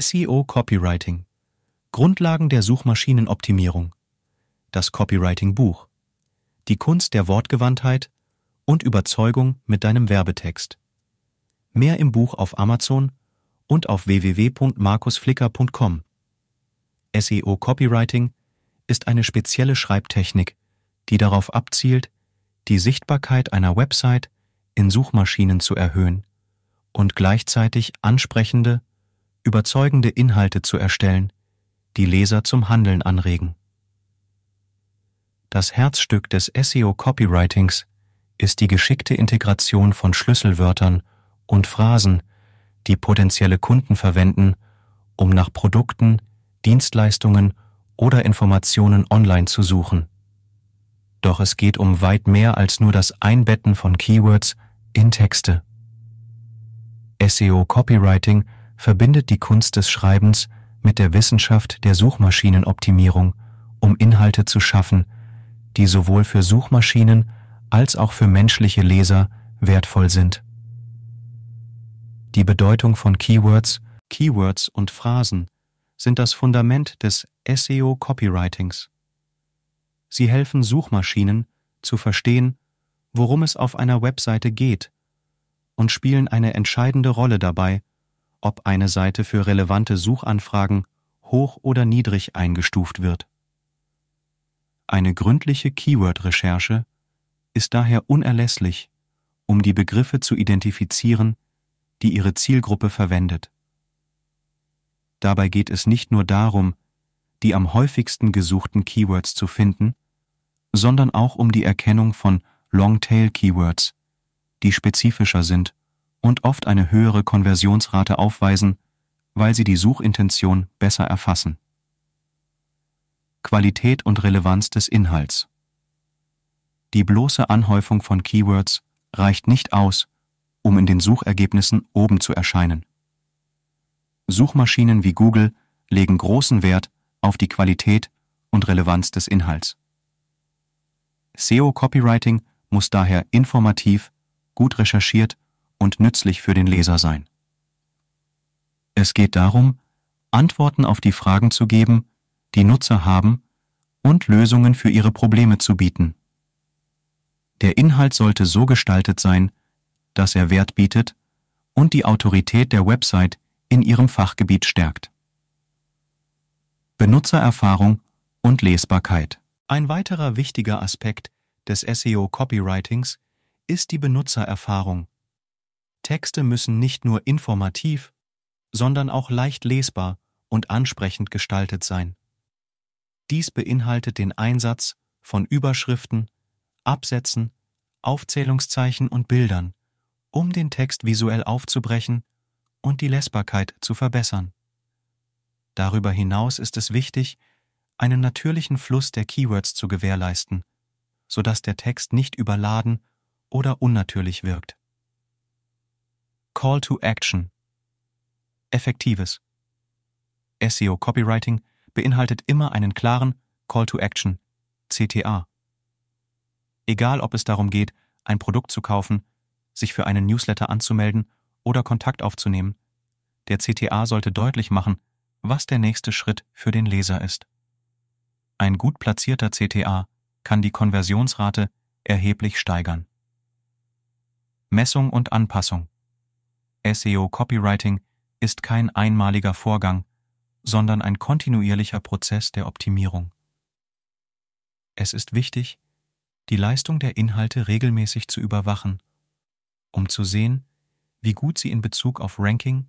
SEO Copywriting Grundlagen der Suchmaschinenoptimierung Das Copywriting-Buch Die Kunst der Wortgewandtheit und Überzeugung mit deinem Werbetext Mehr im Buch auf Amazon und auf www.markusflicker.com SEO Copywriting ist eine spezielle Schreibtechnik, die darauf abzielt, die Sichtbarkeit einer Website in Suchmaschinen zu erhöhen und gleichzeitig ansprechende überzeugende Inhalte zu erstellen, die Leser zum Handeln anregen. Das Herzstück des SEO-Copywritings ist die geschickte Integration von Schlüsselwörtern und Phrasen, die potenzielle Kunden verwenden, um nach Produkten, Dienstleistungen oder Informationen online zu suchen. Doch es geht um weit mehr als nur das Einbetten von Keywords in Texte. SEO Copywriting verbindet die Kunst des Schreibens mit der Wissenschaft der Suchmaschinenoptimierung, um Inhalte zu schaffen, die sowohl für Suchmaschinen als auch für menschliche Leser wertvoll sind. Die Bedeutung von Keywords, Keywords und Phrasen sind das Fundament des SEO-Copywritings. Sie helfen Suchmaschinen zu verstehen, worum es auf einer Webseite geht und spielen eine entscheidende Rolle dabei, ob eine Seite für relevante Suchanfragen hoch oder niedrig eingestuft wird. Eine gründliche Keyword-Recherche ist daher unerlässlich, um die Begriffe zu identifizieren, die ihre Zielgruppe verwendet. Dabei geht es nicht nur darum, die am häufigsten gesuchten Keywords zu finden, sondern auch um die Erkennung von Longtail-Keywords, die spezifischer sind und oft eine höhere Konversionsrate aufweisen, weil sie die Suchintention besser erfassen. Qualität und Relevanz des Inhalts Die bloße Anhäufung von Keywords reicht nicht aus, um in den Suchergebnissen oben zu erscheinen. Suchmaschinen wie Google legen großen Wert auf die Qualität und Relevanz des Inhalts. SEO-Copywriting muss daher informativ, gut recherchiert und und nützlich für den Leser sein. Es geht darum, Antworten auf die Fragen zu geben, die Nutzer haben, und Lösungen für ihre Probleme zu bieten. Der Inhalt sollte so gestaltet sein, dass er Wert bietet und die Autorität der Website in ihrem Fachgebiet stärkt. Benutzererfahrung und Lesbarkeit. Ein weiterer wichtiger Aspekt des SEO-Copywritings ist die Benutzererfahrung, Texte müssen nicht nur informativ, sondern auch leicht lesbar und ansprechend gestaltet sein. Dies beinhaltet den Einsatz von Überschriften, Absätzen, Aufzählungszeichen und Bildern, um den Text visuell aufzubrechen und die Lesbarkeit zu verbessern. Darüber hinaus ist es wichtig, einen natürlichen Fluss der Keywords zu gewährleisten, sodass der Text nicht überladen oder unnatürlich wirkt. Call to Action. Effektives. SEO Copywriting beinhaltet immer einen klaren Call to Action, CTA. Egal ob es darum geht, ein Produkt zu kaufen, sich für einen Newsletter anzumelden oder Kontakt aufzunehmen, der CTA sollte deutlich machen, was der nächste Schritt für den Leser ist. Ein gut platzierter CTA kann die Konversionsrate erheblich steigern. Messung und Anpassung SEO-Copywriting ist kein einmaliger Vorgang, sondern ein kontinuierlicher Prozess der Optimierung. Es ist wichtig, die Leistung der Inhalte regelmäßig zu überwachen, um zu sehen, wie gut sie in Bezug auf Ranking,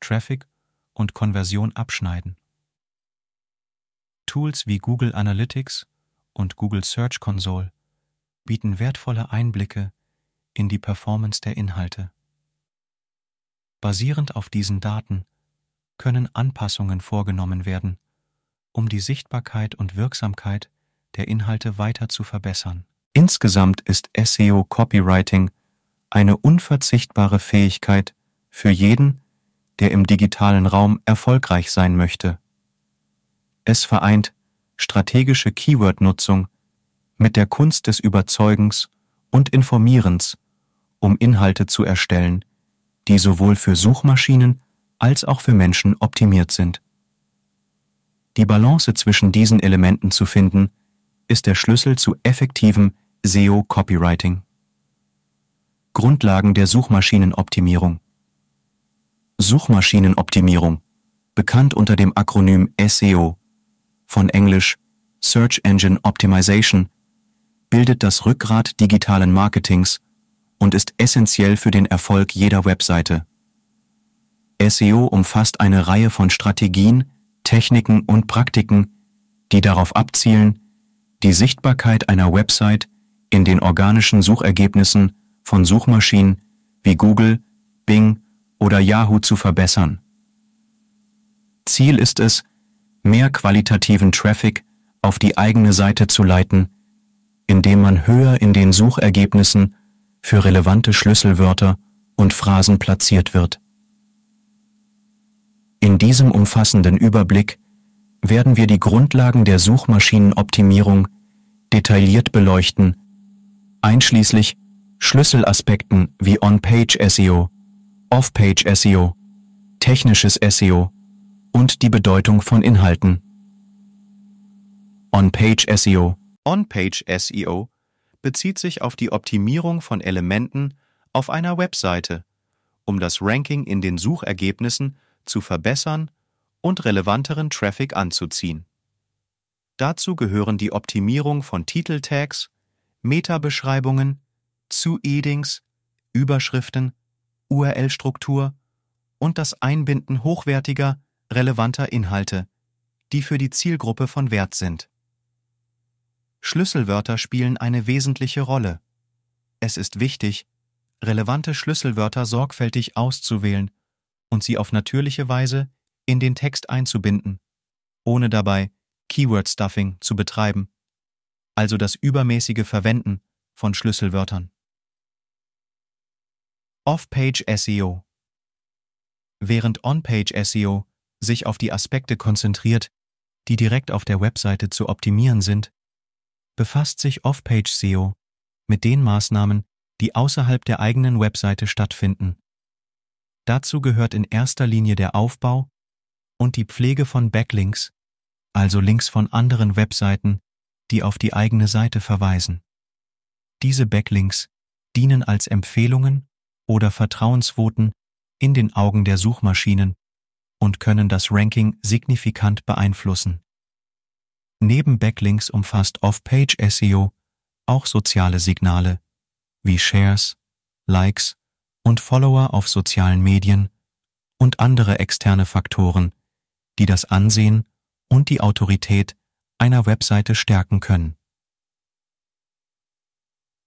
Traffic und Konversion abschneiden. Tools wie Google Analytics und Google Search Console bieten wertvolle Einblicke in die Performance der Inhalte. Basierend auf diesen Daten können Anpassungen vorgenommen werden, um die Sichtbarkeit und Wirksamkeit der Inhalte weiter zu verbessern. Insgesamt ist SEO Copywriting eine unverzichtbare Fähigkeit für jeden, der im digitalen Raum erfolgreich sein möchte. Es vereint strategische Keyword-Nutzung mit der Kunst des Überzeugens und Informierens, um Inhalte zu erstellen, die sowohl für Suchmaschinen als auch für Menschen optimiert sind. Die Balance zwischen diesen Elementen zu finden, ist der Schlüssel zu effektivem SEO-Copywriting. Grundlagen der Suchmaschinenoptimierung Suchmaschinenoptimierung, bekannt unter dem Akronym SEO, von Englisch Search Engine Optimization, bildet das Rückgrat digitalen Marketings und ist essentiell für den Erfolg jeder Webseite. SEO umfasst eine Reihe von Strategien, Techniken und Praktiken, die darauf abzielen, die Sichtbarkeit einer Website in den organischen Suchergebnissen von Suchmaschinen wie Google, Bing oder Yahoo zu verbessern. Ziel ist es, mehr qualitativen Traffic auf die eigene Seite zu leiten, indem man höher in den Suchergebnissen für relevante Schlüsselwörter und Phrasen platziert wird. In diesem umfassenden Überblick werden wir die Grundlagen der Suchmaschinenoptimierung detailliert beleuchten, einschließlich Schlüsselaspekten wie On-Page-SEO, Off-Page-SEO, technisches SEO und die Bedeutung von Inhalten. On-Page-SEO On-Page-SEO bezieht sich auf die Optimierung von Elementen auf einer Webseite, um das Ranking in den Suchergebnissen zu verbessern und relevanteren Traffic anzuziehen. Dazu gehören die Optimierung von Titeltags, Metabeschreibungen, Zu-Edings, Überschriften, URL-Struktur und das Einbinden hochwertiger, relevanter Inhalte, die für die Zielgruppe von Wert sind. Schlüsselwörter spielen eine wesentliche Rolle. Es ist wichtig, relevante Schlüsselwörter sorgfältig auszuwählen und sie auf natürliche Weise in den Text einzubinden, ohne dabei Keyword-Stuffing zu betreiben, also das übermäßige Verwenden von Schlüsselwörtern. Off-Page SEO Während On-Page SEO sich auf die Aspekte konzentriert, die direkt auf der Webseite zu optimieren sind, befasst sich Off-Page SEO mit den Maßnahmen, die außerhalb der eigenen Webseite stattfinden. Dazu gehört in erster Linie der Aufbau und die Pflege von Backlinks, also Links von anderen Webseiten, die auf die eigene Seite verweisen. Diese Backlinks dienen als Empfehlungen oder Vertrauensvoten in den Augen der Suchmaschinen und können das Ranking signifikant beeinflussen. Neben Backlinks umfasst Off-Page SEO auch soziale Signale wie Shares, Likes und Follower auf sozialen Medien und andere externe Faktoren, die das Ansehen und die Autorität einer Webseite stärken können.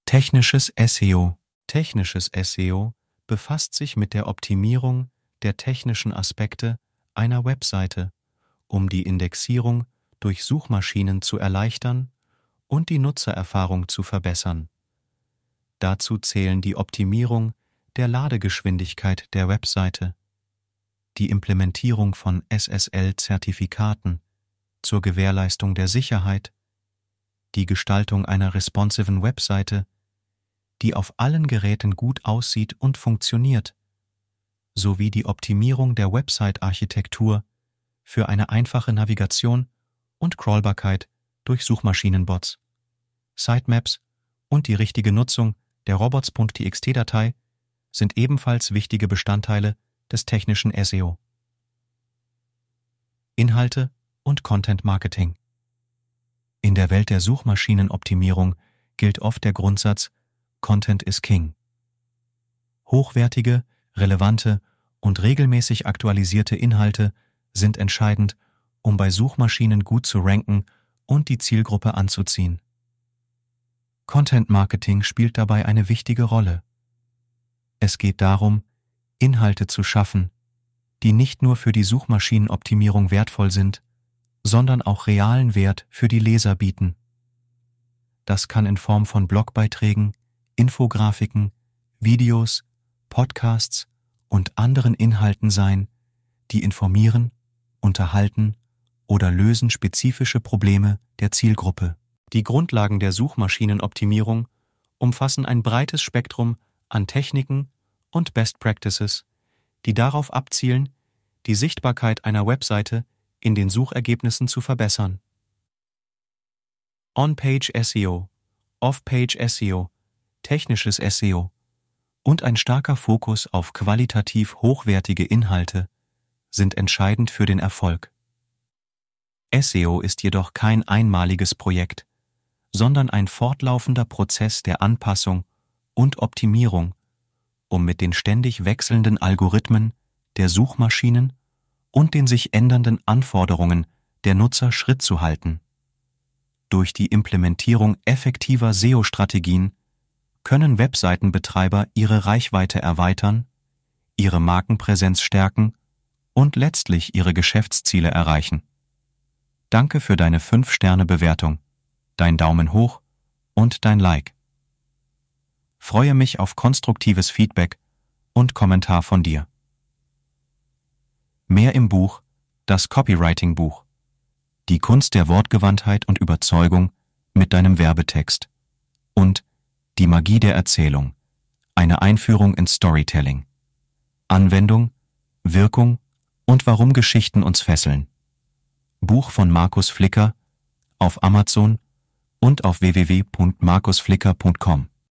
Technisches SEO Technisches SEO befasst sich mit der Optimierung der technischen Aspekte einer Webseite, um die Indexierung durch Suchmaschinen zu erleichtern und die Nutzererfahrung zu verbessern. Dazu zählen die Optimierung der Ladegeschwindigkeit der Webseite, die Implementierung von SSL-Zertifikaten zur Gewährleistung der Sicherheit, die Gestaltung einer responsiven Webseite, die auf allen Geräten gut aussieht und funktioniert, sowie die Optimierung der Website-Architektur für eine einfache Navigation und Crawlbarkeit durch Suchmaschinenbots, Sitemaps und die richtige Nutzung der robots.txt-Datei sind ebenfalls wichtige Bestandteile des technischen SEO. Inhalte und Content Marketing. In der Welt der Suchmaschinenoptimierung gilt oft der Grundsatz Content is King. Hochwertige, relevante und regelmäßig aktualisierte Inhalte sind entscheidend, um bei Suchmaschinen gut zu ranken und die Zielgruppe anzuziehen. Content Marketing spielt dabei eine wichtige Rolle. Es geht darum, Inhalte zu schaffen, die nicht nur für die Suchmaschinenoptimierung wertvoll sind, sondern auch realen Wert für die Leser bieten. Das kann in Form von Blogbeiträgen, Infografiken, Videos, Podcasts und anderen Inhalten sein, die informieren, unterhalten oder lösen spezifische Probleme der Zielgruppe. Die Grundlagen der Suchmaschinenoptimierung umfassen ein breites Spektrum an Techniken und Best Practices, die darauf abzielen, die Sichtbarkeit einer Webseite in den Suchergebnissen zu verbessern. On-Page SEO, Off-Page SEO, technisches SEO und ein starker Fokus auf qualitativ hochwertige Inhalte sind entscheidend für den Erfolg. SEO ist jedoch kein einmaliges Projekt, sondern ein fortlaufender Prozess der Anpassung und Optimierung, um mit den ständig wechselnden Algorithmen der Suchmaschinen und den sich ändernden Anforderungen der Nutzer Schritt zu halten. Durch die Implementierung effektiver SEO-Strategien können Webseitenbetreiber ihre Reichweite erweitern, ihre Markenpräsenz stärken und letztlich ihre Geschäftsziele erreichen. Danke für deine 5-Sterne-Bewertung, dein Daumen hoch und dein Like. Freue mich auf konstruktives Feedback und Kommentar von dir. Mehr im Buch, das Copywriting-Buch. Die Kunst der Wortgewandtheit und Überzeugung mit deinem Werbetext. Und die Magie der Erzählung. Eine Einführung ins Storytelling. Anwendung, Wirkung und warum Geschichten uns fesseln. Buch von Markus Flicker auf Amazon und auf www.markusflicker.com